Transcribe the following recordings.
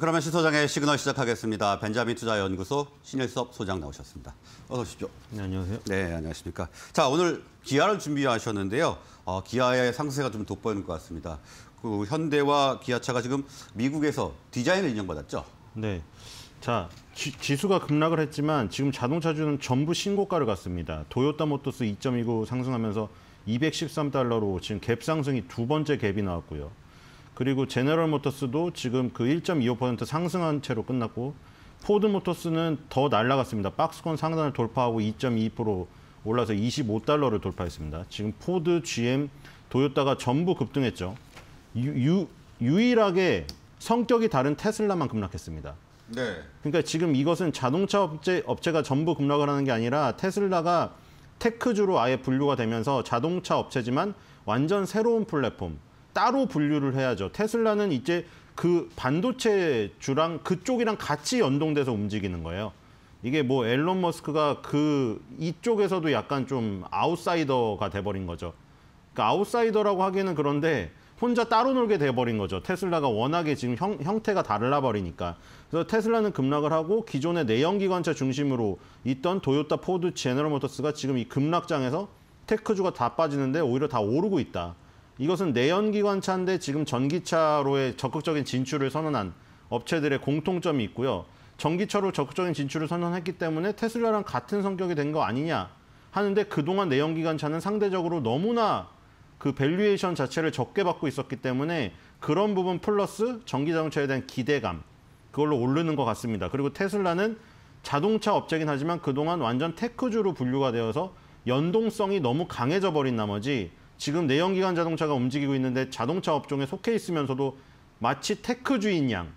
그러면 시소장의 시그널 시작하겠습니다. 벤자민 투자연구소 신일섭 소장 나오셨습니다. 어서 오십시오. 네, 안녕하세요. 네, 안녕하십니까. 자, 오늘 기아를 준비하셨는데요. 어, 기아의 상세가 좀 돋보이는 것 같습니다. 그 현대와 기아차가 지금 미국에서 디자인을 인정받았죠? 네. 자, 지, 수가 급락을 했지만 지금 자동차주는 전부 신고가를 갔습니다. 도요타 모터스 2.29 상승하면서 213달러로 지금 갭 상승이 두 번째 갭이 나왔고요. 그리고 제네럴 모터스도 지금 그 1.25% 상승한 채로 끝났고 포드 모터스는 더 날라갔습니다. 박스콘 상단을 돌파하고 2.2% 올라서 25달러를 돌파했습니다. 지금 포드, GM, 도요타가 전부 급등했죠. 유, 유 일하게 성격이 다른 테슬라만 급락했습니다. 네. 그러니까 지금 이것은 자동차 업체, 업체가 전부 급락을 하는 게 아니라 테슬라가 테크주로 아예 분류가 되면서 자동차 업체지만 완전 새로운 플랫폼, 따로 분류를 해야죠. 테슬라는 이제 그 반도체 주랑 그쪽이랑 같이 연동돼서 움직이는 거예요. 이게 뭐 앨런 머스크가 그 이쪽에서도 약간 좀 아웃사이더가 돼버린 거죠. 그러니까 아웃사이더라고 하기에는 그런데 혼자 따로 놀게 돼버린 거죠. 테슬라가 워낙에 지금 형, 형태가 달라 버리니까. 그래서 테슬라는 급락을 하고 기존의 내연기관차 중심으로 있던 도요타, 포드, 제너럴 모터스가 지금 이 급락장에서 테크주가 다 빠지는데 오히려 다 오르고 있다. 이것은 내연기관차인데 지금 전기차로의 적극적인 진출을 선언한 업체들의 공통점이 있고요. 전기차로 적극적인 진출을 선언했기 때문에 테슬라랑 같은 성격이 된 거 아니냐 하는데 그동안 내연기관차는 상대적으로 너무나 그 밸류에이션 자체를 적게 받고 있었기 때문에 그런 부분 플러스 전기자동차에 대한 기대감 그걸로 오르는 것 같습니다. 그리고 테슬라는 자동차 업체긴 하지만 그동안 완전 테크주로 분류가 되어서 연동성이 너무 강해져 버린 나머지 지금 내연기관 자동차가 움직이고 있는데 자동차 업종에 속해 있으면서도 마치 테크주인 양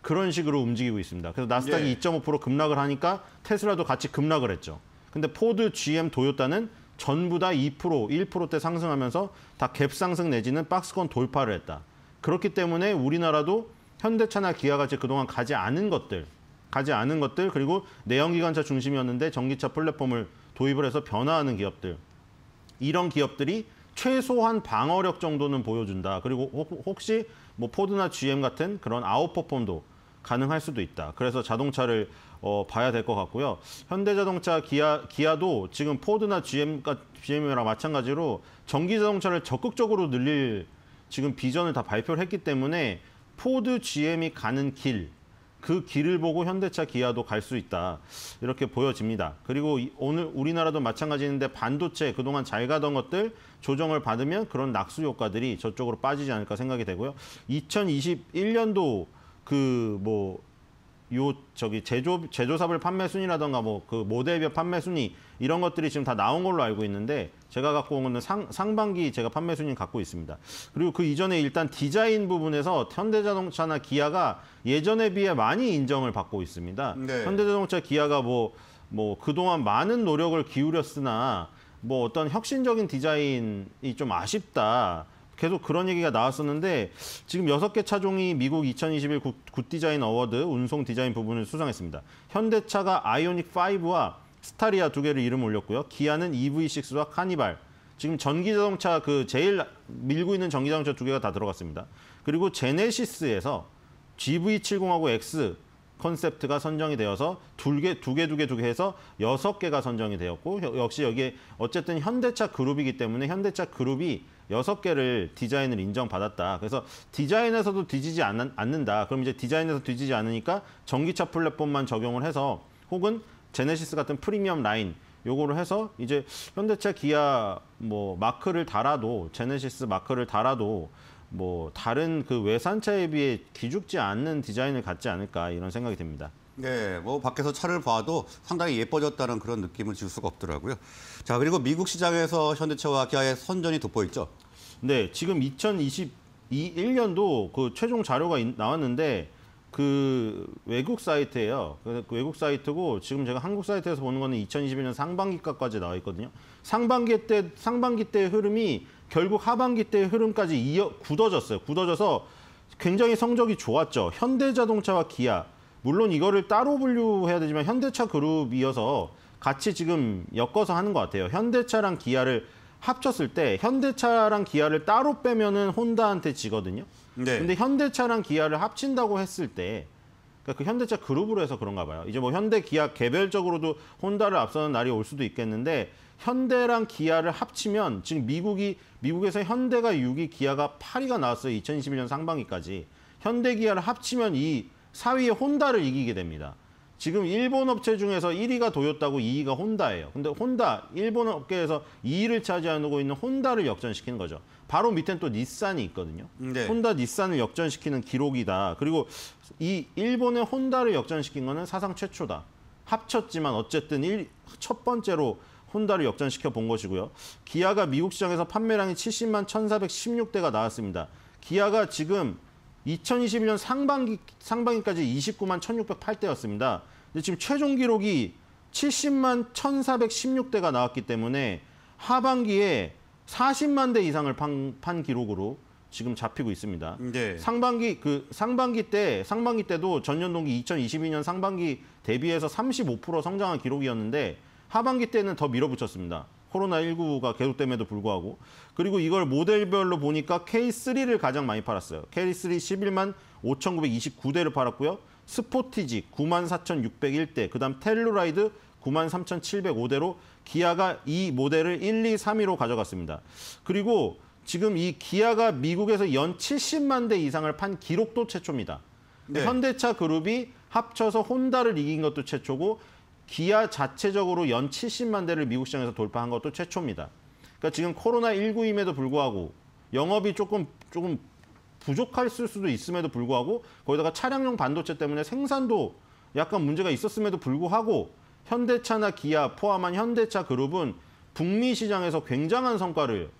그런 식으로 움직이고 있습니다. 그래서 나스닥이 예. 2.5% 급락을 하니까 테슬라도 같이 급락을 했죠. 근데 포드, GM, 도요타는 전부 다 2%, 1%대 상승하면서 다갭 상승 내지는 박스권 돌파를 했다. 그렇기 때문에 우리나라도 현대차나 기아 같이 그동안 가지 않은 것들, 가지 않은 것들 그리고 내연기관차 중심이었는데 전기차 플랫폼을 도입을 해서 변화하는 기업들 이런 기업들이 최소한 방어력 정도는 보여준다. 그리고 혹시 뭐 포드나 GM 같은 그런 아웃퍼폼도 가능할 수도 있다. 그래서 자동차를 어, 봐야 될 것 같고요. 현대자동차, 기아, 기아도 지금 포드나 GM, GM이랑 마찬가지로 전기자동차를 적극적으로 늘릴 지금 비전을 다 발표를 했기 때문에 포드 GM이 가는 길그 길을 보고 현대차 기아도 갈 수 있다. 이렇게 보여집니다. 그리고 오늘 우리나라도 마찬가지인데 반도체 그동안 잘 가던 것들 조정을 받으면 그런 낙수 효과들이 저쪽으로 빠지지 않을까 생각이 되고요. 2021년도 그뭐 요 저기 제조 제조사별 판매 순위라던가 뭐 그 모델별 판매 순위 이런 것들이 지금 다 나온 걸로 알고 있는데 제가 갖고 온 거는 상, 상반기 제가 판매 순위 갖고 있습니다. 그리고 그 이전에 일단 디자인 부분에서 현대자동차나 기아가 예전에 비해 많이 인정을 받고 있습니다. 네. 현대자동차 기아가 뭐뭐 뭐 그동안 많은 노력을 기울였으나 뭐 어떤 혁신적인 디자인이 좀 아쉽다. 계속 그런 얘기가 나왔었는데 지금 6개 차종이 미국 2021 굿디자인 어워드 운송 디자인 부분을 수상했습니다. 현대차가 아이오닉 5와 스타리아 두 개를 이름 올렸고요. 기아는 EV6와 카니발. 지금 전기자동차 그 제일 밀고 있는 전기자동차 두 개가 다 들어갔습니다. 그리고 제네시스에서 GV70하고 X 컨셉트가 선정이 되어서 두 개, 두 개, 두 개, 두 개 해서 여섯 개가 선정이 되었고 역시 여기에 어쨌든 현대차 그룹이기 때문에 현대차 그룹이 여섯 개를 디자인을 인정받았다. 그래서 디자인에서도 뒤지지 않, 않는다. 그럼 이제 디자인에서 뒤지지 않으니까 전기차 플랫폼만 적용을 해서 혹은 제네시스 같은 프리미엄 라인 요거를 해서 이제 현대차 기아 뭐 마크를 달아도 제네시스 마크를 달아도 뭐 다른 그 외산차에 비해 기죽지 않는 디자인을 갖지 않을까 이런 생각이 듭니다. 네, 뭐 밖에서 차를 봐도 상당히 예뻐졌다는 그런 느낌을 지울 수가 없더라고요. 자, 그리고 미국 시장에서 현대차와 기아의 선전이 돋보이죠. 네, 지금 2021년도 그 최종 자료가 나왔는데 그 외국 사이트예요. 그 외국 사이트고 지금 제가 한국 사이트에서 보는 거는 2021년 상반기까지 나와 있거든요. 상반기 때 상반기 때의 흐름이 결국 하반기 때의 흐름까지 이어 굳어졌어요. 굳어져서 굉장히 성적이 좋았죠. 현대자동차와 기아 물론 이거를 따로 분류해야 되지만 현대차 그룹이어서 같이 지금 엮어서 하는 것 같아요. 현대차랑 기아를 합쳤을 때 현대차랑 기아를 따로 빼면은 혼다한테 지거든요. 네. 근데 현대차랑 기아를 합친다고 했을 때그 그러니까 현대차 그룹으로 해서 그런가 봐요. 이제 뭐 현대 기아 개별적으로도 혼다를 앞서는 날이 올 수도 있겠는데 현대랑 기아를 합치면 지금 미국이 미국에서 현대가 6위, 기아가 8위가 나왔어요. 2021년 상반기까지. 현대 기아를 합치면 이 4위의 혼다를 이기게 됩니다. 지금 일본 업체 중에서 1위가 도요타고 2위가 혼다예요. 근데 혼다, 일본 업계에서 2위를 차지하고 있는 혼다를 역전시키는 거죠. 바로 밑엔 또 닛산이 있거든요. 네. 혼다, 닛산을 역전시키는 기록이다. 그리고 이 일본의 혼다를 역전시킨 거는 사상 최초다. 합쳤지만 어쨌든 일, 첫 번째로 혼다를 역전시켜 본 것이고요. 기아가 미국 시장에서 판매량이 70만 1,416대가 나왔습니다. 기아가 지금 2021년 상반기, 상반기까지 29만 1,608대였습니다. 근데 지금 최종 기록이 70만 1,416대가 나왔기 때문에 하반기에 40만 대 이상을 판, 판 기록으로 지금 잡히고 있습니다. 네. 상반기 그 상반기 때 상반기 때도 전년 동기 2022년 상반기 대비해서 35% 성장한 기록이었는데 하반기 때는 더 밀어붙였습니다. 코로나19가 계속됨에도 불구하고 그리고 이걸 모델별로 보니까 K3를 가장 많이 팔았어요. K3 11만 5,929대를 팔았고요. 스포티지 9만 4,601대, 그다음 텔루라이드 9만 3,705대로 기아가 이 모델을 1, 2, 3위로 가져갔습니다. 그리고 지금 이 기아가 미국에서 연 70만 대 이상을 판 기록도 최초입니다. 네. 현대차 그룹이 합쳐서 혼다를 이긴 것도 최초고 기아 자체적으로 연 70만 대를 미국 시장에서 돌파한 것도 최초입니다. 그러니까 지금 코로나19임에도 불구하고 영업이 조금 조금 부족할 수도 있음에도 불구하고 거기다가 차량용 반도체 때문에 생산도 약간 문제가 있었음에도 불구하고 현대차나 기아 포함한 현대차 그룹은 북미 시장에서 굉장한 성과를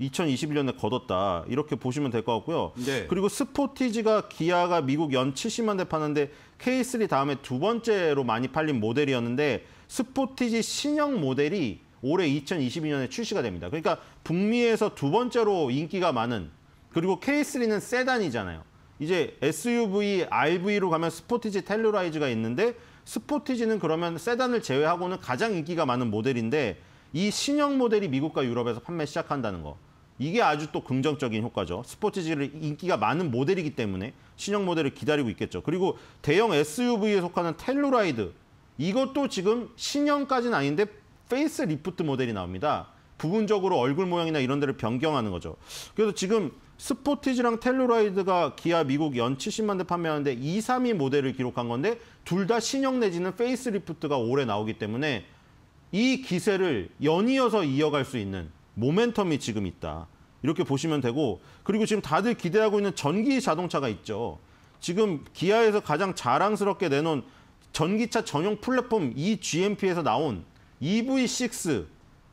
2021년에 거뒀다 이렇게 보시면 될 것 같고요. 네. 그리고 스포티지가 기아가 미국 연 70만 대 파는데 K3 다음에 두 번째로 많이 팔린 모델이었는데 스포티지 신형 모델이 올해 2022년에 출시가 됩니다. 그러니까 북미에서 두 번째로 인기가 많은 그리고 K3는 세단이잖아요. 이제 SUV, RV로 가면 스포티지 텔루라이즈가 있는데 스포티지는 그러면 세단을 제외하고는 가장 인기가 많은 모델인데 이 신형 모델이 미국과 유럽에서 판매 시작한다는 거. 이게 아주 또 긍정적인 효과죠. 스포티지를 인기가 많은 모델이기 때문에 신형 모델을 기다리고 있겠죠. 그리고 대형 SUV에 속하는 텔루라이드 이것도 지금 신형까지는 아닌데 페이스 리프트 모델이 나옵니다. 부분적으로 얼굴 모양이나 이런 데를 변경하는 거죠. 그래서 지금 스포티지랑 텔루라이드가 기아 미국 연 70만 대 판매하는데 2, 3위 모델을 기록한 건데 둘 다 신형 내지는 페이스리프트가 올해 나오기 때문에 이 기세를 연이어서 이어갈 수 있는 모멘텀이 지금 있다. 이렇게 보시면 되고 그리고 지금 다들 기대하고 있는 전기 자동차가 있죠. 지금 기아에서 가장 자랑스럽게 내놓은 전기차 전용 플랫폼 eGMP에서 나온 EV6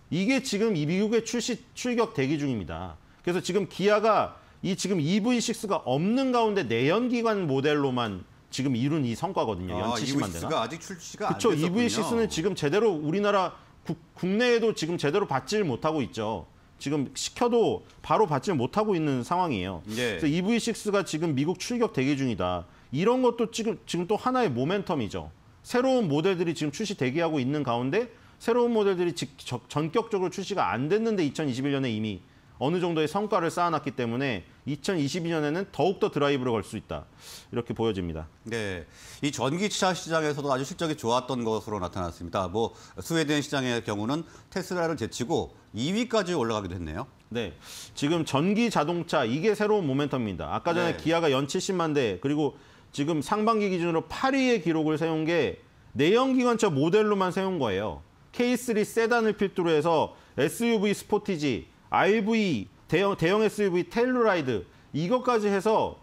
이게 지금 미국에 출시 출격 대기 중입니다. 그래서 지금 기아가 이 지금 EV6가 없는 가운데 내연기관 모델로만 지금 이룬 이 성과거든요. 아, 연치시만 되 EV6가 아직 출시가 그쵸, 안 됐었군요. EV6는 지금 제대로 우리나라 국, 국내에도 지금 제대로 받질 못하고 있죠. 지금 시켜도 바로 받지 못하고 있는 상황이에요. 예. 그래서 EV6가 지금 미국 출격 대기 중이다. 이런 것도 지금 지금 또 하나의 모멘텀이죠. 새로운 모델들이 지금 출시 대기하고 있는 가운데 새로운 모델들이 직, 전격적으로 출시가 안 됐는데 2021년에 이미 어느 정도의 성과를 쌓아놨기 때문에 2022년에는 더욱더 드라이브로 갈 수 있다. 이렇게 보여집니다. 네. 이 전기차 시장에서도 아주 실적이 좋았던 것으로 나타났습니다. 뭐 스웨덴 시장의 경우는 테슬라를 제치고 2위까지 올라가기도 했네요. 네. 지금 전기 자동차 이게 새로운 모멘텀입니다. 아까 전에 네. 기아가 연 70만 대 그리고 지금 상반기 기준으로 8위의 기록을 세운 게 내연기관차 모델로만 세운 거예요. K3 세단을 필두로 해서 SUV 스포티지 RV, 대형, 대형 SUV 텔루라이드 이것까지 해서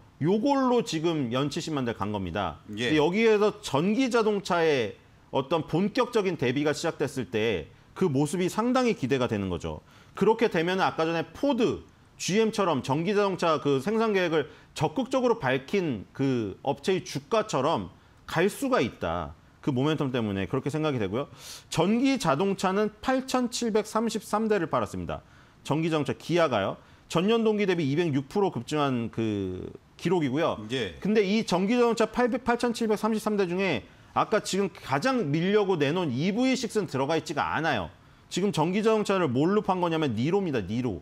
요걸로 지금 연 70만 대 간 겁니다. 예. 여기에서 전기 자동차의 어떤 본격적인 대비가 시작됐을 때 그 모습이 상당히 기대가 되는 거죠. 그렇게 되면 아까 전에 포드, GM처럼 전기 자동차 그 생산 계획을 적극적으로 밝힌 그 업체의 주가처럼 갈 수가 있다. 그 모멘텀 때문에 그렇게 생각이 되고요. 전기 자동차는 8,733대를 팔았습니다. 전기자동차 기아가요. 전년 동기 대비 206% 급증한 그 기록이고요. 예. 근데 이 전기자동차 8,733대 중에 아까 지금 가장 밀려고 내놓은 EV6는 들어가 있지가 않아요. 지금 전기자동차를 뭘로 판 거냐면 니로입니다. 니로.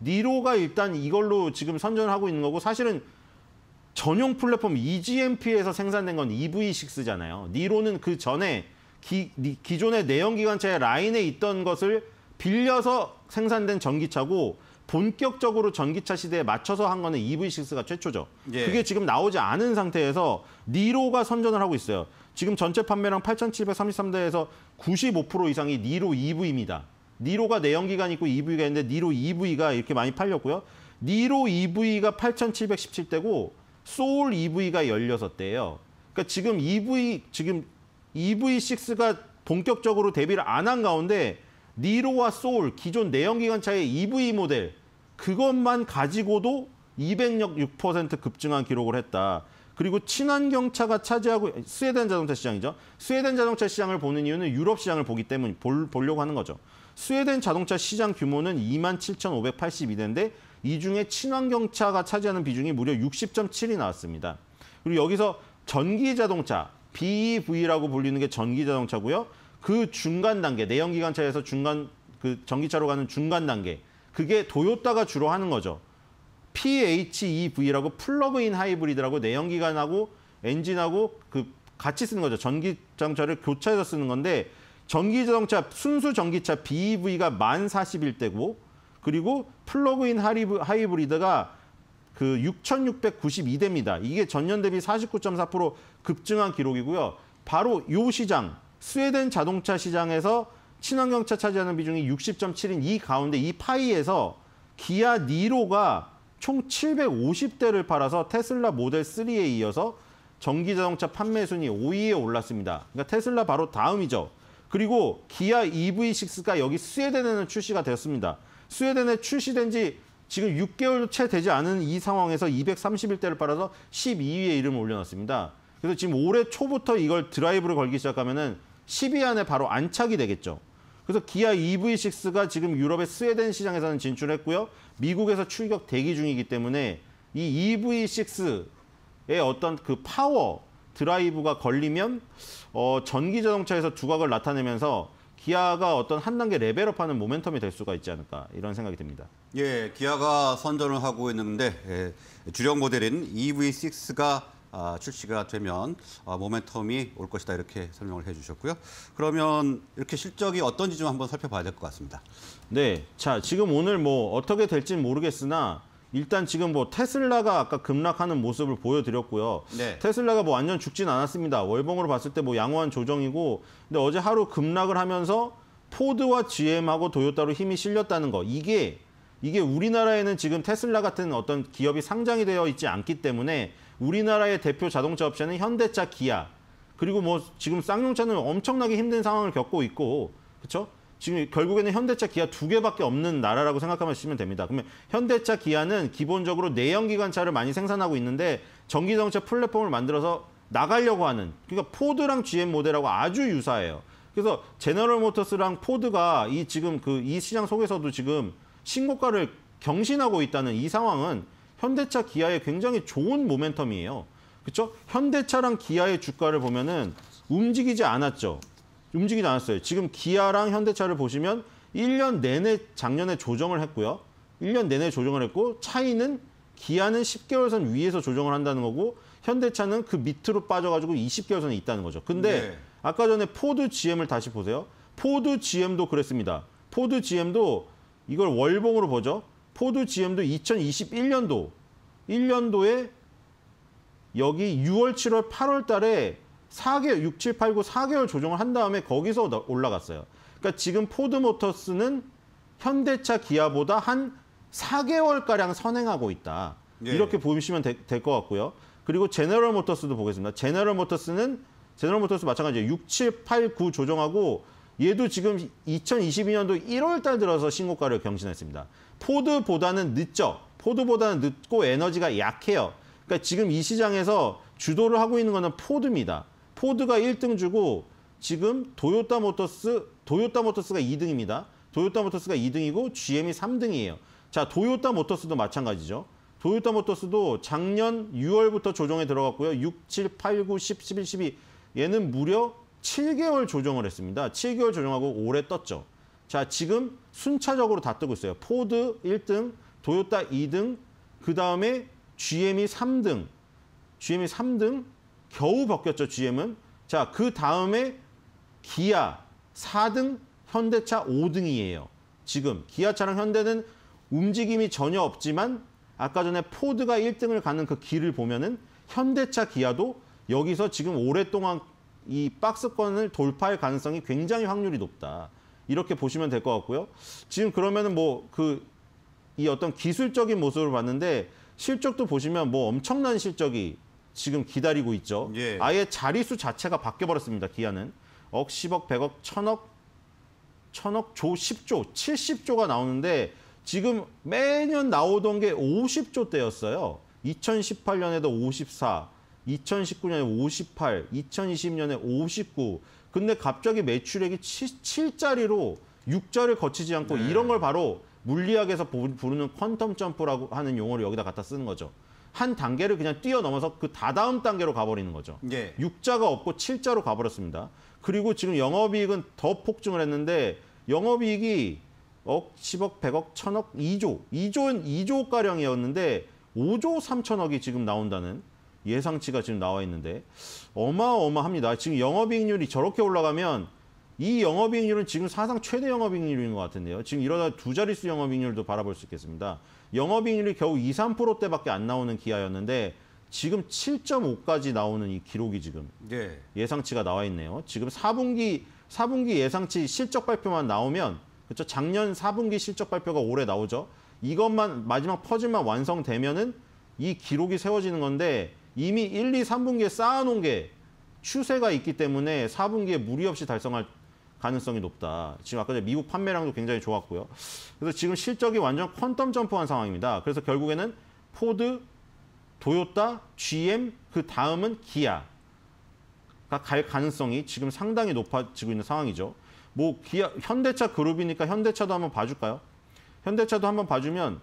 니로가 일단 이걸로 지금 선전하고 있는 거고 사실은 전용 플랫폼 EGMP에서 생산된 건 EV6잖아요. 니로는 그 전에 기, 기존의 내연기관차의 라인에 있던 것을 빌려서 생산된 전기차고 본격적으로 전기차 시대에 맞춰서 한 거는 EV6가 최초죠. 예. 그게 지금 나오지 않은 상태에서 니로가 선전을 하고 있어요. 지금 전체 판매량 8,733대에서 95% 이상이 니로 EV입니다. 니로가 내연기관 있고 EV가 있는데 니로 EV가 이렇게 많이 팔렸고요. 니로 EV가 8,717대고 소울 EV가 16대예요. 그러니까 지금 EV 지금 EV6가 본격적으로 대비를 안 한 가운데 니로와 소울 기존 내연기관차의 EV 모델 그것만 가지고도 206% 급증한 기록을 했다. 그리고 친환경차가 차지하고 스웨덴 자동차 시장이죠. 스웨덴 자동차 시장을 보는 이유는 유럽 시장을 보기 때문에 볼, 보려고 하는 거죠. 스웨덴 자동차 시장 규모는 27,582대인데 이 중에 친환경차가 차지하는 비중이 무려 60.7이 나왔습니다. 그리고 여기서 전기 자동차 BEV라고 불리는 게 전기 자동차고요. 그 중간 단계, 내연기관차에서 중간 그 전기차로 가는 중간 단계. 그게 도요타가 주로 하는 거죠. PHEV라고 플러그인 하이브리드라고 내연기관하고 엔진하고 그 같이 쓰는 거죠. 전기 자동차를 교차해서 쓰는 건데 전기 자동차 순수 전기차 BEV가 만 41대고 그리고 플러그인 하이브리드가 그 6,692대입니다. 이게 전년 대비 49.4% 급증한 기록이고요. 바로 요 시장 스웨덴 자동차 시장에서 친환경차 차지하는 비중이 60.7인 이 가운데 이 파이에서 기아 니로가 총 750대를 팔아서 테슬라 모델 3에 이어서 전기 자동차 판매 순위 5위에 올랐습니다. 그러니까 테슬라 바로 다음이죠. 그리고 기아 EV6가 여기 스웨덴에는 출시가 되었습니다. 스웨덴에 출시된 지 지금 6개월 도채 되지 않은 이 상황에서 231대를 팔아서 12위에 이름을 올려놨습니다. 그래서 지금 올해 초부터 이걸 드라이브를 걸기 시작하면은 10위 안에 바로 안착이 되겠죠. 그래서 기아 EV6가 지금 유럽의 스웨덴 시장에서는 진출했고요. 미국에서 출격 대기 중이기 때문에 이 EV6의 어떤 그 파워 드라이브가 걸리면 어, 전기 자동차에서 두각을 나타내면서 기아가 어떤 한 단계 레벨업하는 모멘텀이 될 수가 있지 않을까 이런 생각이 듭니다. 예, 기아가 선전을 하고 있는데 예, 주력 모델인 EV6가 아, 출시가 되면 아, 모멘텀이 올 것이다 이렇게 설명을 해주셨고요. 그러면 이렇게 실적이 어떤지 좀 한번 살펴봐야 될 것 같습니다. 네, 자 지금 오늘 뭐 어떻게 될지 모르겠으나 일단 지금 뭐 테슬라가 아까 급락하는 모습을 보여드렸고요. 네. 테슬라가 뭐 완전 죽진 않았습니다. 월봉으로 봤을 때 뭐 양호한 조정이고, 근데 어제 하루 급락을 하면서 포드와 GM하고 도요타로 힘이 실렸다는 거. 이게 이게 우리나라에는 지금 테슬라 같은 어떤 기업이 상장이 되어 있지 않기 때문에 우리나라의 대표 자동차 업체는 현대차, 기아 그리고 뭐 지금 쌍용차는 엄청나게 힘든 상황을 겪고 있고 그렇죠? 지금 결국에는 현대차, 기아 두 개밖에 없는 나라라고 생각하시면 됩니다. 그러면 현대차, 기아는 기본적으로 내연기관차를 많이 생산하고 있는데 전기자동차 플랫폼을 만들어서 나가려고 하는 그러니까 포드랑 GM 모델하고 아주 유사해요. 그래서 제너럴 모터스랑 포드가 이 지금 그 이 시장 속에서도 지금 신고가를 경신하고 있다는 이 상황은 현대차 기아의 굉장히 좋은 모멘텀이에요. 그렇죠? 현대차랑 기아의 주가를 보면은 움직이지 않았죠. 움직이지 않았어요. 지금 기아랑 현대차를 보시면 1년 내내 작년에 조정을 했고요. 1년 내내 조정을 했고 차이는 기아는 10개월 선 위에서 조정을 한다는 거고 현대차는 그 밑으로 빠져가지고 20개월 선에 있다는 거죠. 근데 네. 아까 전에 포드 GM을 다시 보세요. 포드 GM도 그랬습니다. 포드 GM도 이걸 월봉으로 보죠. 포드 GM도 2021년도 1년도에 여기 6월, 7월, 8월 달에 4개월, 6, 7, 8, 9, 4개월 조정을 한 다음에 거기서 올라갔어요. 그러니까 지금 포드 모터스는 현대차 기아보다 한 4개월가량 선행하고 있다. 예. 이렇게 보시면 될 것 같고요. 그리고 제너럴 모터스도 보겠습니다. 제너럴 모터스는 제너럴 모터스 마찬가지예요. 6, 7, 8, 9 조정하고 얘도 지금 2022년도 1월 달 들어서 신고가를 경신했습니다. 포드보다는 늦죠. 포드보다는 늦고 에너지가 약해요. 그러니까 지금 이 시장에서 주도를 하고 있는 거는 포드입니다. 포드가 1등 주고 지금 도요타 모터스, 도요타 모터스가 2등입니다. 도요타 모터스가 2등이고 GM이 3등이에요. 자, 도요타 모터스도 마찬가지죠. 도요타 모터스도 작년 6월부터 조정에 들어갔고요. 6, 7, 8, 9, 10, 11, 12 얘는 무려 7개월 조정을 했습니다. 7개월 조정하고 올해 떴죠. 자, 지금 순차적으로 다 뜨고 있어요. 포드 1등, 도요타 2등, 그 다음에 GM이 3등, GM이 3등, 겨우 벗겼죠, GM은. 자, 그 다음에 기아 4등, 현대차 5등이에요. 지금 기아차랑 현대는 움직임이 전혀 없지만 아까 전에 포드가 1등을 가는 그 길을 보면은 현대차 기아도 여기서 지금 오랫동안 이 박스권을 돌파할 가능성이 굉장히 확률이 높다. 이렇게 보시면 될 것 같고요. 지금 그러면은 뭐 그 이 어떤 기술적인 모습을 봤는데 실적도 보시면 뭐 엄청난 실적이 지금 기다리고 있죠. 예. 아예 자리수 자체가 바뀌어 버렸습니다. 기아는 억, 10억, 100억, 1000억, 1000억, 조, 10조, 70조가 나오는데 지금 매년 나오던 게 50조 대였어요. 2018년에도 54, 2019년에 58, 2020년에 59. 근데 갑자기 매출액이 7, 짜리로 6자를 거치지 않고 네. 이런 걸 바로 물리학에서 부르는 퀀텀 점프라고 하는 용어를 여기다 갖다 쓰는 거죠. 한 단계를 그냥 뛰어넘어서 그 다다음 단계로 가버리는 거죠. 예. 6자가 없고 7자로 가버렸습니다. 그리고 지금 영업이익은 더 폭증을 했는데 영업이익이 억, 10억, 100억, 1000억, 2조. 2조는 2조가량이었는데 5조 3천억이 지금 나온다는 예상치가 지금 나와 있는데 어마어마합니다. 지금 영업이익률이 저렇게 올라가면 이 영업이익률은 지금 사상 최대 영업이익률인 것 같은데요. 지금 이러다 두 자릿수 영업이익률도 바라볼 수 있겠습니다. 영업이익률이 겨우 2, 3%대밖에 안 나오는 기아였는데 지금 7.5까지 나오는 이 기록이 지금 네. 예상치가 나와 있네요. 지금 4분기 4분기 예상치 실적 발표만 나오면 그렇죠. 작년 4분기 실적 발표가 올해 나오죠. 이것만 마지막 퍼즐만 완성되면은 이 기록이 세워지는 건데 이미 1, 2, 3분기에 쌓아놓은 게 추세가 있기 때문에 4분기에 무리 없이 달성할 가능성이 높다. 지금 아까 전에 미국 판매량도 굉장히 좋았고요. 그래서 지금 실적이 완전 퀀텀 점프한 상황입니다. 그래서 결국에는 포드, 도요타, GM, 그 다음은 기아가 갈 가능성이 지금 상당히 높아지고 있는 상황이죠. 뭐 기아, 현대차 그룹이니까 현대차도 한번 봐줄까요? 현대차도 한번 봐주면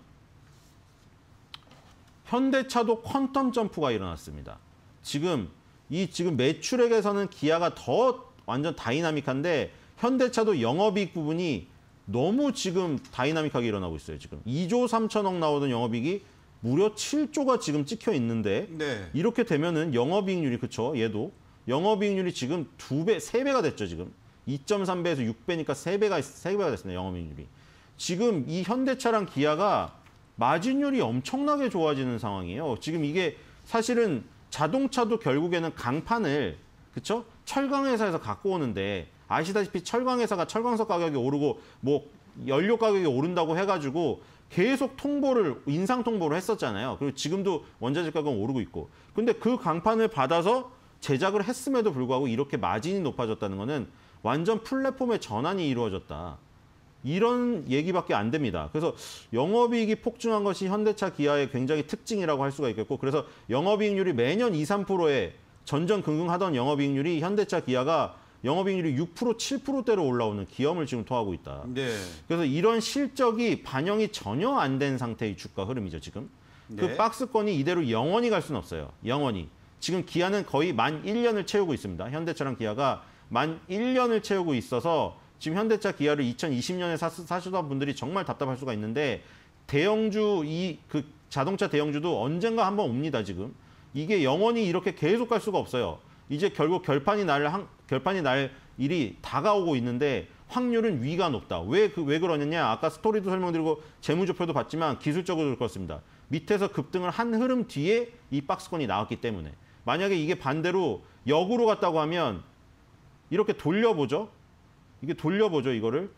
현대차도 퀀텀 점프가 일어났습니다. 지금 이 지금 매출액에서는 기아가 더 완전 다이나믹한데 현대차도 영업이익 부분이 너무 지금 다이나믹하게 일어나고 있어요. 지금 2조 3천억 나오던 영업이익이 무려 7조가 지금 찍혀 있는데 네. 이렇게 되면은 영업이익률이 그쵸 얘도 영업이익률이 지금 두 배, 세 배가 됐죠 지금 2.3배에서 6배니까 세 배가 세 배가 됐습니다 영업이익률이 지금 이 현대차랑 기아가 마진율이 엄청나게 좋아지는 상황이에요. 지금 이게 사실은 자동차도 결국에는 강판을 그쵸? 철강 회사에서 갖고 오는데 아시다시피 철강 회사가 철강석 가격이 오르고 뭐 연료 가격이 오른다고 해가지고 계속 통보를 인상 통보를 했었잖아요. 그리고 지금도 원자재 가격은 오르고 있고. 근데 그 강판을 받아서 제작을 했음에도 불구하고 이렇게 마진이 높아졌다는 거는 완전 플랫폼의 전환이 이루어졌다. 이런 얘기밖에 안 됩니다. 그래서 영업이익이 폭증한 것이 현대차 기아의 굉장히 특징이라고 할 수가 있겠고 그래서 영업이익률이 매년 2, 3%에 전전긍긍하던 영업이익률이 현대차 기아가 영업이익률이 6% 7%대로 올라오는 기염을 지금 토하고 있다. 네. 그래서 이런 실적이 반영이 전혀 안 된 상태의 주가 흐름이죠 지금. 그 네. 그 박스권이 이대로 영원히 갈 수는 없어요. 영원히. 지금 기아는 거의 만 1년을 채우고 있습니다. 현대차랑 기아가 만 1년을 채우고 있어서 지금 현대차 기아를 2020년에 사시던 분들이 정말 답답할 수가 있는데 대형주 이 그 자동차 대형주도 언젠가 한번 옵니다 지금 이게 영원히 이렇게 계속 갈 수가 없어요. 이제 결국 결판이 날 한, 결판이 날 일이 다가오고 있는데 확률은 위가 높다. 왜 그 왜 그, 그러느냐? 아까 스토리도 설명드리고 재무조표도 봤지만 기술적으로도 그렇습니다. 밑에서 급등을 한 흐름 뒤에 이 박스권이 나왔기 때문에 만약에 이게 반대로 역으로 갔다고 하면 이렇게 돌려보죠. 이게 돌려보죠 이거를.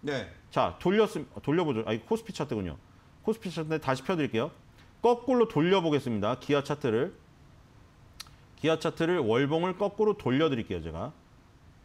네. 자 돌렸음 아, 돌려보죠. 아이 코스피 차트군요. 코스피 차트인데 다시 펴드릴게요. 거꾸로 돌려보겠습니다. 기아 차트를 기아 차트를 월봉을 거꾸로 돌려드릴게요 제가.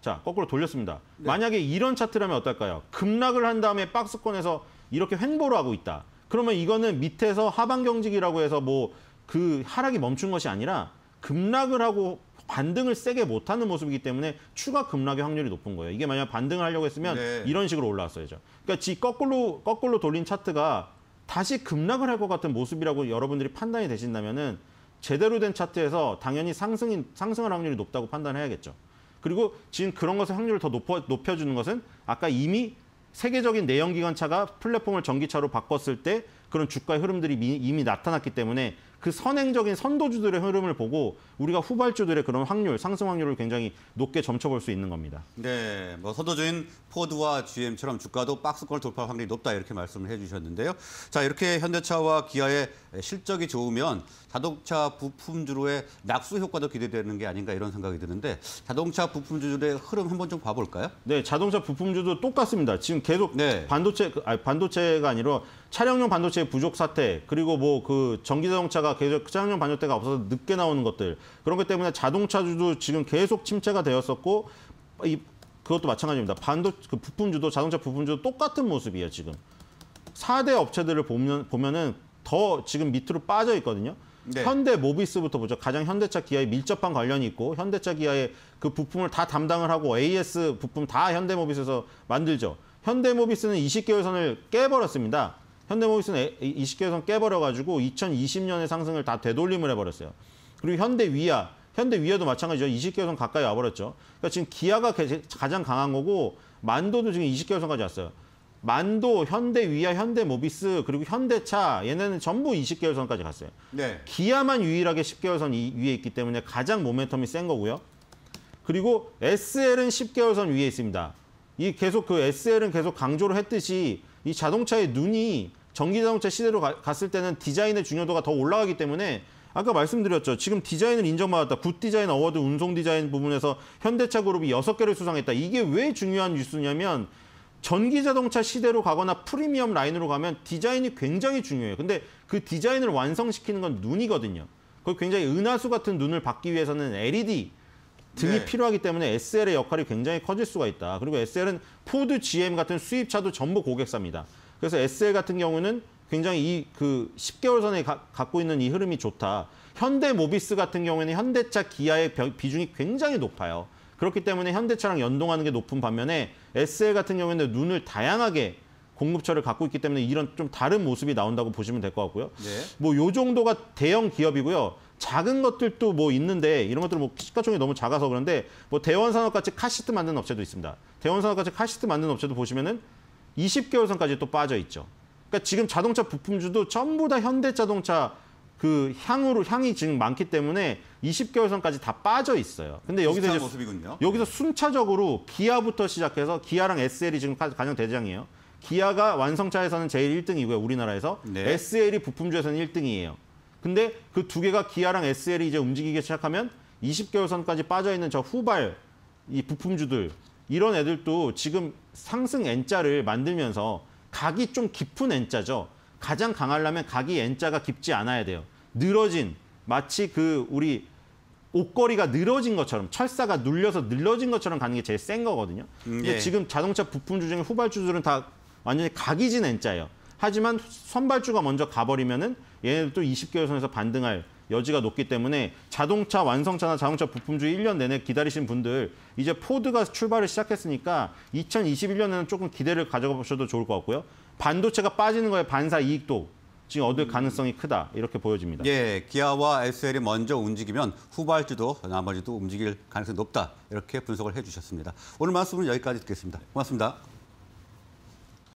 자 거꾸로 돌렸습니다. 네. 만약에 이런 차트라면 어떨까요? 급락을 한 다음에 박스권에서 이렇게 횡보를 하고 있다. 그러면 이거는 밑에서 하방 경직이라고 해서 뭐 그 하락이 멈춘 것이 아니라 급락을 하고 반등을 세게 못하는 모습이기 때문에 추가 급락의 확률이 높은 거예요. 이게 만약 반등을 하려고 했으면 네. 이런 식으로 올라왔어야죠. 그러니까 지 거꾸로 거꾸로 돌린 차트가 다시 급락을 할 것 같은 모습이라고 여러분들이 판단이 되신다면은 제대로 된 차트에서 당연히 상승인 상승할 확률이 높다고 판단해야겠죠. 그리고 지금 그런 것의 확률을 더높아 높여주는 것은 아까 이미 세계적인 내연기관차가 플랫폼을 전기차로 바꿨을 때 그런 주가의 흐름들이 이미 나타났기 때문에 그 선행적인 선도주들의 흐름을 보고 우리가 후발주들의 그런 확률, 상승 확률을 굉장히 높게 점쳐볼 수 있는 겁니다. 네, 뭐 선도주인 포드와 GM처럼 주가도 박스권을 돌파할 확률이 높다 이렇게 말씀을 해주셨는데요. 자, 이렇게 현대차와 기아의 실적이 좋으면 자동차 부품주로의 낙수 효과도 기대되는 게 아닌가 이런 생각이 드는데 자동차 부품주들의 흐름 한번 좀 봐볼까요? 네, 자동차 부품주도 똑같습니다. 지금 계속 네. 반도체, 그, 아니, 반도체가 아니라 차량용 반도체 부족 사태 그리고 뭐 그 전기자동차가 반열대가 계속 차량용 반열대가 없어서 늦게 나오는 것들 그런 것 때문에 자동차주도 지금 계속 침체가 되었었고 이 그것도 마찬가지입니다. 반도 그 부품주도 자동차 부품주도 똑같은 모습이에요 지금. 4대 업체들을 보면 보면은 더 지금 밑으로 빠져 있거든요. 네. 현대 모비스부터 보죠. 가장 현대차 기아에 밀접한 관련이 있고 현대차 기아에그 부품을 다 담당을 하고 AS 부품 다 현대 모비스에서 만들죠. 현대 모비스는 20개월 선을 깨버렸습니다. 현대모비스는 20개선 깨버려가지고 2020년에 상승을 다 되돌림을 해버렸어요. 그리고 현대위아, 현대위아도 마찬가지죠. 20개선 가까이 와버렸죠. 그러니까 지금 기아가 가장 강한 거고 만도도 지금 20개선까지 왔어요. 만도, 현대위아, 현대모비스 그리고 현대차 얘네는 전부 20개월선까지 갔어요. 네. 기아만 유일하게 10개월선 위에 있기 때문에 가장 모멘텀이 센 거고요. 그리고 SL은 10개월선 위에 있습니다. 이 계속 그 SL은 계속 강조를 했듯이 이 자동차의 눈이 전기 자동차 시대로 가, 갔을 때는 디자인의 중요도가 더 올라가기 때문에 아까 말씀드렸죠. 지금 디자인을 인정받았다. 굿 디자인 어워드 운송 디자인 부분에서 현대차 그룹이 6 개를 수상했다. 이게 왜 중요한 뉴스냐면 전기 자동차 시대로 가거나 프리미엄 라인으로 가면 디자인이 굉장히 중요해요. 근데 그 디자인을 완성시키는 건 눈이거든요. 그 굉장히 은하수 같은 눈을 받기 위해서는 LED 등이 네. 필요하기 때문에 SL의 역할이 굉장히 커질 수가 있다. 그리고 SL은 포드 GM 같은 수입차도 전부 고객사입니다. 그래서 SL 같은 경우는 굉장히 이 그 10개월 전에 가, 갖고 있는 이 흐름이 좋다. 현대 모비스 같은 경우에는 현대차 기아의 비중이 굉장히 높아요. 그렇기 때문에 현대차랑 연동하는 게 높은 반면에 SL 같은 경우에는 눈을 다양하게 공급처를 갖고 있기 때문에 이런 좀 다른 모습이 나온다고 보시면 될 것 같고요. 네. 뭐요 정도가 대형 기업이고요. 작은 것들도 뭐 있는데 이런 것들은 뭐 시가총액이 너무 작아서 그런데 뭐 대원산업같이 카시트 만드는 업체도 있습니다. 대원산업같이 카시트 만드는 업체도 보시면은 20개월 선까지 또 빠져 있죠. 그러니까 지금 자동차 부품주도 전부 다 현대자동차 그 향으로 향이 지금 많기 때문에 20개월 선까지 다 빠져 있어요. 근데 여기서 이제 모습이군요. 여기서 네. 순차적으로 기아부터 시작해서 기아랑 SL이 지금 가장 대장이에요. 기아가 완성차에서는 제일 1등이고요. 우리나라에서. 네. SL이 부품주에서는 1등이에요. 근데 그 두 개가 기아랑 SL이 이제 움직이기 시작하면 20개월 선까지 빠져 있는 저 후발 이 부품주들 이런 애들도 지금 상승 N자를 만들면서 각이 좀 깊은 N자죠. 가장 강하려면 각이 N자가 깊지 않아야 돼요. 늘어진 마치 그 우리 옷걸이가 늘어진 것처럼 철사가 눌려서 늘어진 것처럼 가는 게 제일 센 거거든요. 음, 근데 네. 지금 자동차 부품주 중에 후발주들은 다 완전히 각이진 N자예요. 하지만 선발주가 먼저 가버리면은 얘네들도 20개월선에서 반등할 여지가 높기 때문에 자동차 완성차나 자동차 부품주 1년 내내 기다리신 분들 이제 포드가 출발을 시작했으니까 2021년에는 조금 기대를 가져보셔도 좋을 것 같고요. 반도체가 빠지는 거에 반사 이익도 지금 얻을 음. 가능성이 크다 이렇게 보여집니다. 예, 기아와 SL이 먼저 움직이면 후발주도 나머지도 움직일 가능성이 높다 이렇게 분석을 해주셨습니다. 오늘 말씀은 여기까지 듣겠습니다. 고맙습니다.